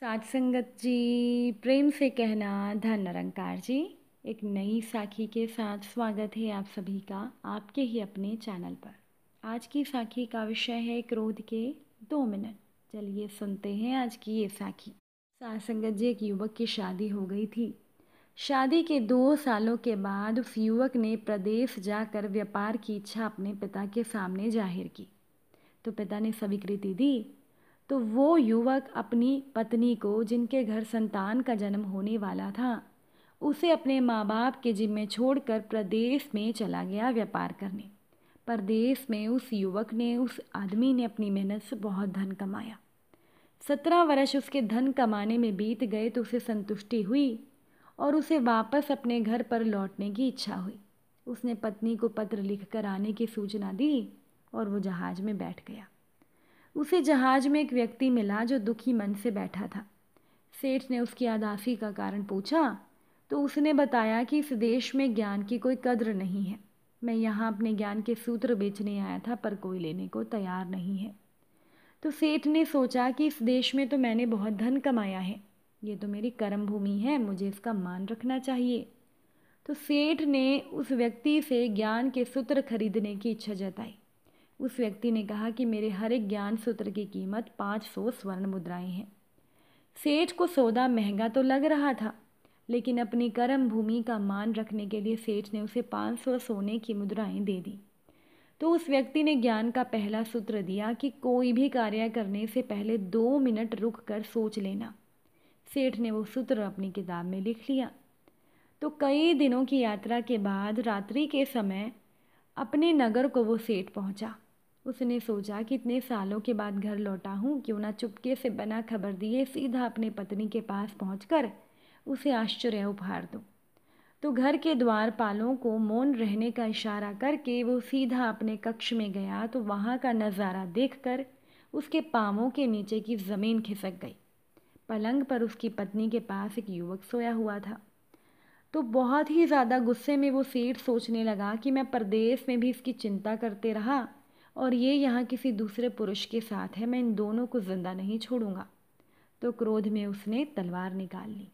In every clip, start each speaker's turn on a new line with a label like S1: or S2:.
S1: साध संगत जी प्रेम से कहना धन निरंकार जी एक नई साखी के साथ स्वागत है आप सभी का आपके ही अपने चैनल पर आज की साखी का विषय है क्रोध के दो मिनट चलिए सुनते हैं आज की ये साखी साध संगत जी एक युवक की शादी हो गई थी शादी के दो सालों के बाद उस युवक ने प्रदेश जाकर व्यापार की इच्छा अपने पिता के सामने जाहिर की तो पिता ने स्वीकृति दी तो वो युवक अपनी पत्नी को जिनके घर संतान का जन्म होने वाला था उसे अपने माँ बाप के जिम्मे छोड़कर प्रदेश में चला गया व्यापार करने प्रदेश में उस युवक ने उस आदमी ने अपनी मेहनत से बहुत धन कमाया सत्रह वर्ष उसके धन कमाने में बीत गए तो उसे संतुष्टि हुई और उसे वापस अपने घर पर लौटने की इच्छा हुई उसने पत्नी को पत्र लिखकर आने की सूचना दी और वो जहाज़ में बैठ गया उसे जहाज में एक व्यक्ति मिला जो दुखी मन से बैठा था सेठ ने उसकी आदासी का कारण पूछा तो उसने बताया कि इस देश में ज्ञान की कोई कद्र नहीं है मैं यहाँ अपने ज्ञान के सूत्र बेचने आया था पर कोई लेने को तैयार नहीं है तो सेठ ने सोचा कि इस देश में तो मैंने बहुत धन कमाया है ये तो मेरी कर्म भूमि है मुझे इसका मान रखना चाहिए तो सेठ ने उस व्यक्ति से ज्ञान के सूत्र खरीदने की इच्छा जताई उस व्यक्ति ने कहा कि मेरे हर एक ज्ञान सूत्र की कीमत पाँच सौ स्वर्ण मुद्राएं हैं सेठ को सौदा महंगा तो लग रहा था लेकिन अपनी कर्म भूमि का मान रखने के लिए सेठ ने उसे पाँच सौ सोने की मुद्राएं दे दी तो उस व्यक्ति ने ज्ञान का पहला सूत्र दिया कि कोई भी कार्य करने से पहले दो मिनट रुक कर सोच लेना सेठ ने वो सूत्र अपनी किताब में लिख लिया तो कई दिनों की यात्रा के बाद रात्रि के समय अपने नगर को वो सेठ पहुंचा। उसने सोचा कि इतने सालों के बाद घर लौटा हूँ क्यों ना चुपके से बना खबर दिए सीधा अपने पत्नी के पास पहुँच उसे आश्चर्य उपहार दूँ तो घर के द्वार पालों को मौन रहने का इशारा करके वो सीधा अपने कक्ष में गया तो वहाँ का नज़ारा देखकर उसके पाँवों के नीचे की ज़मीन खिसक गई पलंग पर उसकी पत्नी के पास एक युवक सोया हुआ था तो बहुत ही ज़्यादा गुस्से में वो सेठ सोचने लगा कि मैं प्रदेश में भी इसकी चिंता करते रहा और ये यहाँ किसी दूसरे पुरुष के साथ है मैं इन दोनों को ज़िंदा नहीं छोड़ूंगा तो क्रोध में उसने तलवार निकाल ली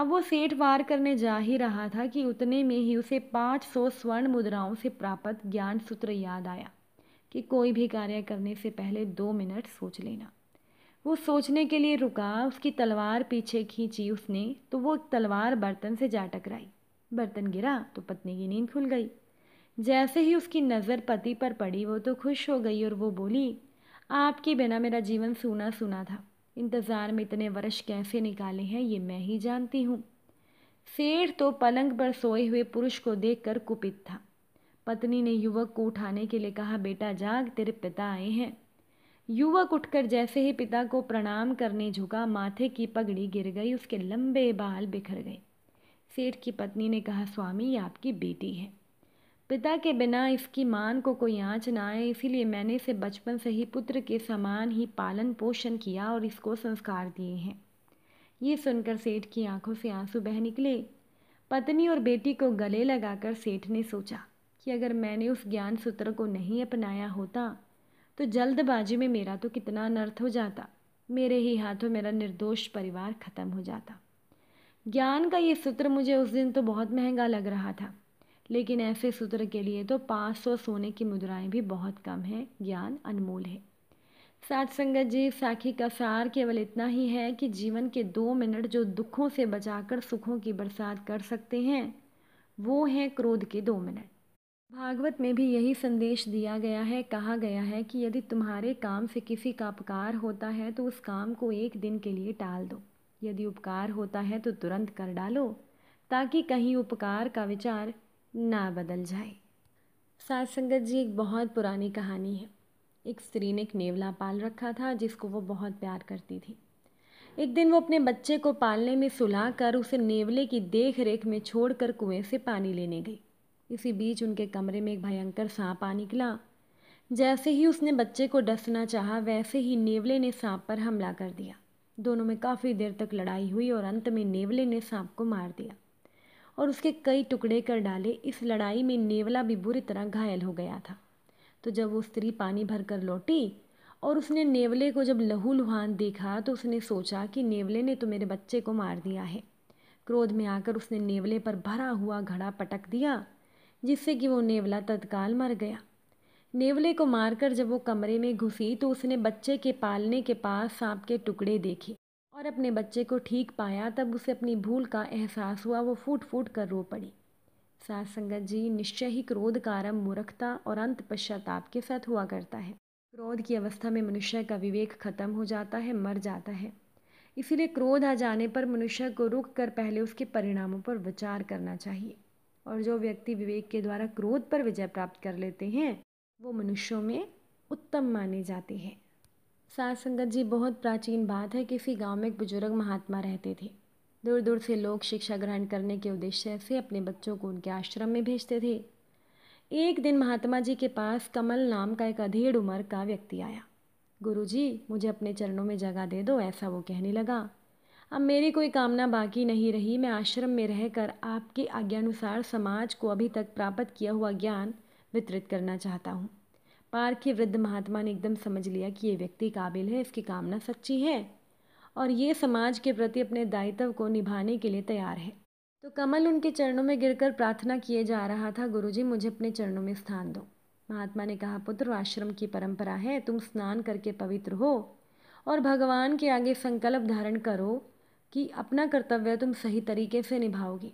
S1: अब वो सेठ वार करने जा ही रहा था कि उतने में ही उसे पाँच सौ स्वर्ण मुद्राओं से प्राप्त ज्ञान सूत्र याद आया कि कोई भी कार्य करने से पहले दो मिनट सोच लेना वो सोचने के लिए रुका उसकी तलवार पीछे खींची उसने तो वो तलवार बर्तन से जा टकराई बर्तन गिरा तो पत्नी की नींद खुल गई जैसे ही उसकी नज़र पति पर पड़ी वो तो खुश हो गई और वो बोली आपके बिना मेरा जीवन सूना सूना था इंतज़ार में इतने वर्ष कैसे निकाले हैं ये मैं ही जानती हूँ सेठ तो पलंग पर सोए हुए पुरुष को देखकर कुपित था पत्नी ने युवक को उठाने के लिए कहा बेटा जाग तेरे पिता आए हैं युवक उठकर जैसे ही पिता को प्रणाम करने झुका माथे की पगड़ी गिर गई उसके लंबे बाल बिखर गए सेठ की पत्नी ने कहा स्वामी आपकी बेटी है पिता के बिना इसकी मान को कोई आँच ना आए इसीलिए मैंने इसे बचपन से ही पुत्र के समान ही पालन पोषण किया और इसको संस्कार दिए हैं ये सुनकर सेठ की आंखों से आंसू बह निकले पत्नी और बेटी को गले लगाकर सेठ ने सोचा कि अगर मैंने उस ज्ञान सूत्र को नहीं अपनाया होता तो जल्दबाजी में मेरा तो कितना अनर्थ हो जाता मेरे ही हाथों मेरा निर्दोष परिवार खत्म हो जाता ज्ञान का ये सूत्र मुझे उस दिन तो बहुत महंगा लग रहा था लेकिन ऐसे सूत्र के लिए तो पाँच सौ सोने की मुद्राएं भी बहुत कम है ज्ञान अनमोल है सात संगत जी साखी का सार केवल इतना ही है कि जीवन के दो मिनट जो दुखों से बचाकर सुखों की बरसात कर सकते हैं वो हैं क्रोध के दो मिनट भागवत में भी यही संदेश दिया गया है कहा गया है कि यदि तुम्हारे काम से किसी का अपकार होता है तो उस काम को एक दिन के लिए टाल दो यदि उपकार होता है तो तुरंत कर डालो ताकि कहीं उपकार का विचार ना बदल जाए सात संगत जी एक बहुत पुरानी कहानी है एक स्त्री ने एक नेवला पाल रखा था जिसको वो बहुत प्यार करती थी एक दिन वो अपने बच्चे को पालने में सुला कर उसे नेवले की देख रेख में छोड़कर कुएं से पानी लेने गई इसी बीच उनके कमरे में एक भयंकर सांप आ निकला जैसे ही उसने बच्चे को डसना चाहा वैसे ही नेवले ने सांप पर हमला कर दिया दोनों में काफ़ी देर तक लड़ाई हुई और अंत में नेवले ने सांप को मार दिया और उसके कई टुकड़े कर डाले इस लड़ाई में नेवला भी बुरी तरह घायल हो गया था तो जब वो स्त्री पानी भर कर लौटी और उसने नेवले को जब लहू लुहान देखा तो उसने सोचा कि नेवले ने तो मेरे बच्चे को मार दिया है क्रोध में आकर उसने नेवले पर भरा हुआ घड़ा पटक दिया जिससे कि वो नेवला तत्काल मर गया नेवले को मारकर जब वो कमरे में घुसी तो उसने बच्चे के पालने के पास सांप के टुकड़े देखे और अपने बच्चे को ठीक पाया तब उसे अपनी भूल का एहसास हुआ वो फूट फूट कर रो पड़ी सास संगत जी निश्चय ही क्रोध का मूर्खता और अंत पश्चाताप के साथ हुआ करता है क्रोध की अवस्था में मनुष्य का विवेक खत्म हो जाता है मर जाता है इसीलिए क्रोध आ जाने पर मनुष्य को रुक कर पहले उसके परिणामों पर विचार करना चाहिए और जो व्यक्ति विवेक के द्वारा क्रोध पर विजय प्राप्त कर लेते हैं वो मनुष्यों में उत्तम माने जाते हैं सास संगत जी बहुत प्राचीन बात है किसी गांव में एक बुजुर्ग महात्मा रहते थे दूर दूर से लोग शिक्षा ग्रहण करने के उद्देश्य से अपने बच्चों को उनके आश्रम में भेजते थे एक दिन महात्मा जी के पास कमल नाम का एक अधेड़ उम्र का व्यक्ति आया गुरु जी मुझे अपने चरणों में जगह दे दो ऐसा वो कहने लगा अब मेरी कोई कामना बाकी नहीं रही मैं आश्रम में रहकर आपके आज्ञानुसार समाज को अभी तक प्राप्त किया हुआ ज्ञान वितरित करना चाहता हूँ पार्क के वृद्ध महात्मा ने एकदम समझ लिया कि ये व्यक्ति काबिल है इसकी कामना सच्ची है और ये समाज के प्रति अपने दायित्व को निभाने के लिए तैयार है तो कमल उनके चरणों में गिरकर प्रार्थना किए जा रहा था गुरुजी मुझे अपने चरणों में स्थान दो महात्मा ने कहा पुत्र आश्रम की परंपरा है तुम स्नान करके पवित्र हो और भगवान के आगे संकल्प धारण करो कि अपना कर्तव्य तुम सही तरीके से निभाओगे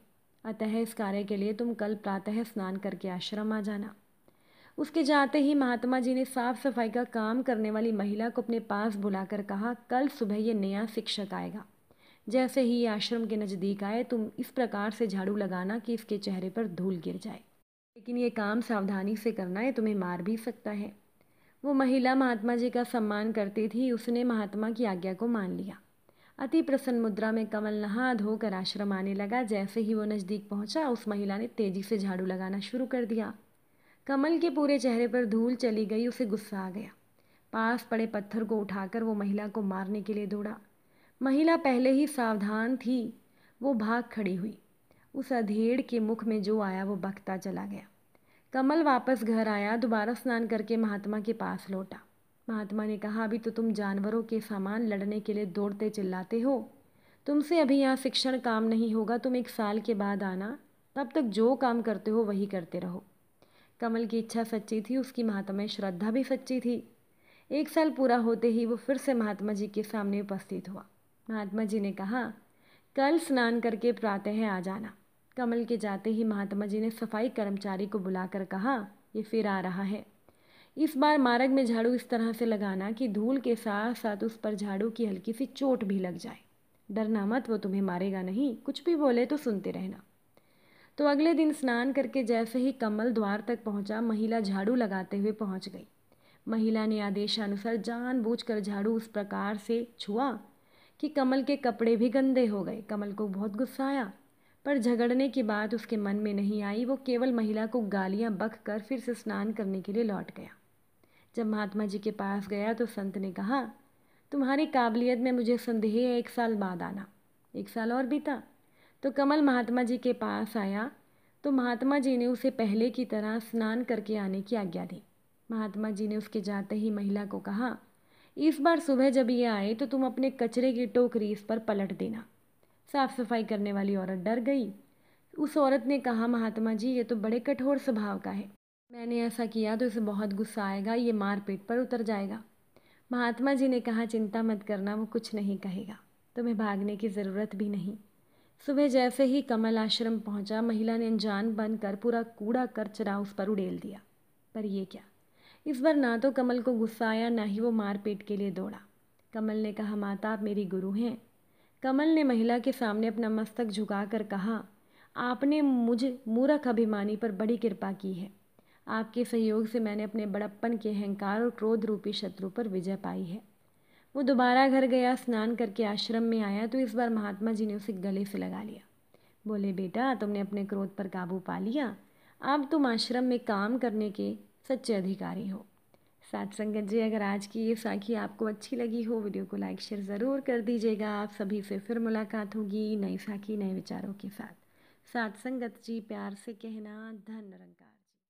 S1: अतः इस कार्य के लिए तुम कल प्रातः स्नान करके आश्रम आ जाना उसके जाते ही महात्मा जी ने साफ सफाई का काम करने वाली महिला को अपने पास बुलाकर कहा कल सुबह ये नया शिक्षक आएगा जैसे ही आश्रम के नज़दीक आए तुम इस प्रकार से झाड़ू लगाना कि इसके चेहरे पर धूल गिर जाए लेकिन ये काम सावधानी से करना है तुम्हें मार भी सकता है वो महिला महात्मा जी का सम्मान करती थी उसने महात्मा की आज्ञा को मान लिया अति प्रसन्न मुद्रा में कमल नहा धोकर आश्रम आने लगा जैसे ही वो नज़दीक पहुंचा उस महिला ने तेज़ी से झाड़ू लगाना शुरू कर दिया कमल के पूरे चेहरे पर धूल चली गई उसे गुस्सा आ गया पास पड़े पत्थर को उठाकर वो महिला को मारने के लिए दौड़ा महिला पहले ही सावधान थी वो भाग खड़ी हुई उस अधेड़ के मुख में जो आया वो बकता चला गया कमल वापस घर आया दोबारा स्नान करके महात्मा के पास लौटा महात्मा ने कहा अभी तो तुम जानवरों के सामान लड़ने के लिए दौड़ते चिल्लाते हो तुमसे अभी यहाँ शिक्षण काम नहीं होगा तुम एक साल के बाद आना तब तक जो काम करते हो वही करते रहो कमल की इच्छा सच्ची थी उसकी महात्मा श्रद्धा भी सच्ची थी एक साल पूरा होते ही वो फिर से महात्मा जी के सामने उपस्थित हुआ महात्मा जी ने कहा कल स्नान करके प्रातः आ जाना कमल के जाते ही महात्मा जी ने सफाई कर्मचारी को बुलाकर कहा ये फिर आ रहा है इस बार मार्ग में झाड़ू इस तरह से लगाना कि धूल के साथ साथ उस पर झाड़ू की हल्की सी चोट भी लग जाए डरना मत वो तुम्हें मारेगा नहीं कुछ भी बोले तो सुनते रहना तो अगले दिन स्नान करके जैसे ही कमल द्वार तक पहुंचा महिला झाड़ू लगाते हुए पहुंच गई महिला ने आदेशानुसार जानबूझकर झाड़ू उस प्रकार से छुआ कि कमल के कपड़े भी गंदे हो गए कमल को बहुत गुस्सा आया पर झगड़ने की बात उसके मन में नहीं आई वो केवल महिला को गालियां बख कर फिर से स्नान करने के लिए लौट गया जब महात्मा जी के पास गया तो संत ने कहा तुम्हारी काबिलियत में मुझे संदेह है एक साल बाद आना एक साल और बीता तो कमल महात्मा जी के पास आया तो महात्मा जी ने उसे पहले की तरह स्नान करके आने की आज्ञा दी महात्मा जी ने उसके जाते ही महिला को कहा इस बार सुबह जब ये आए तो तुम अपने कचरे की टोकरी इस पर पलट देना साफ सफाई करने वाली औरत डर गई उस औरत ने कहा महात्मा जी ये तो बड़े कठोर स्वभाव का है मैंने ऐसा किया तो इसे बहुत गुस्सा आएगा ये मारपीट पर उतर जाएगा महात्मा जी ने कहा चिंता मत करना वो कुछ नहीं कहेगा तुम्हें भागने की ज़रूरत भी नहीं सुबह जैसे ही कमल आश्रम पहुंचा महिला ने अनजान बनकर पूरा कूड़ा कर चरा उस पर उड़ेल दिया पर यह क्या इस बार ना तो कमल को गुस्सा आया ना ही वो मारपीट के लिए दौड़ा कमल ने कहा माता आप मेरी गुरु हैं कमल ने महिला के सामने अपना मस्तक झुकाकर कहा आपने मुझे मूर्ख अभिमानी पर बड़ी कृपा की है आपके सहयोग से मैंने अपने बड़प्पन के अहंकार और क्रोध रूपी शत्रु पर विजय पाई है वो दोबारा घर गया स्नान करके आश्रम में आया तो इस बार महात्मा जी ने उसे गले से लगा लिया बोले बेटा तुमने अपने क्रोध पर काबू पा लिया अब तुम आश्रम में काम करने के सच्चे अधिकारी हो साथ संगत जी अगर आज की ये साखी आपको अच्छी लगी हो वीडियो को लाइक शेयर ज़रूर कर दीजिएगा आप सभी से फिर मुलाकात होगी नई साखी नए विचारों के साथ साथ संगत जी प्यार से कहना धन रंगा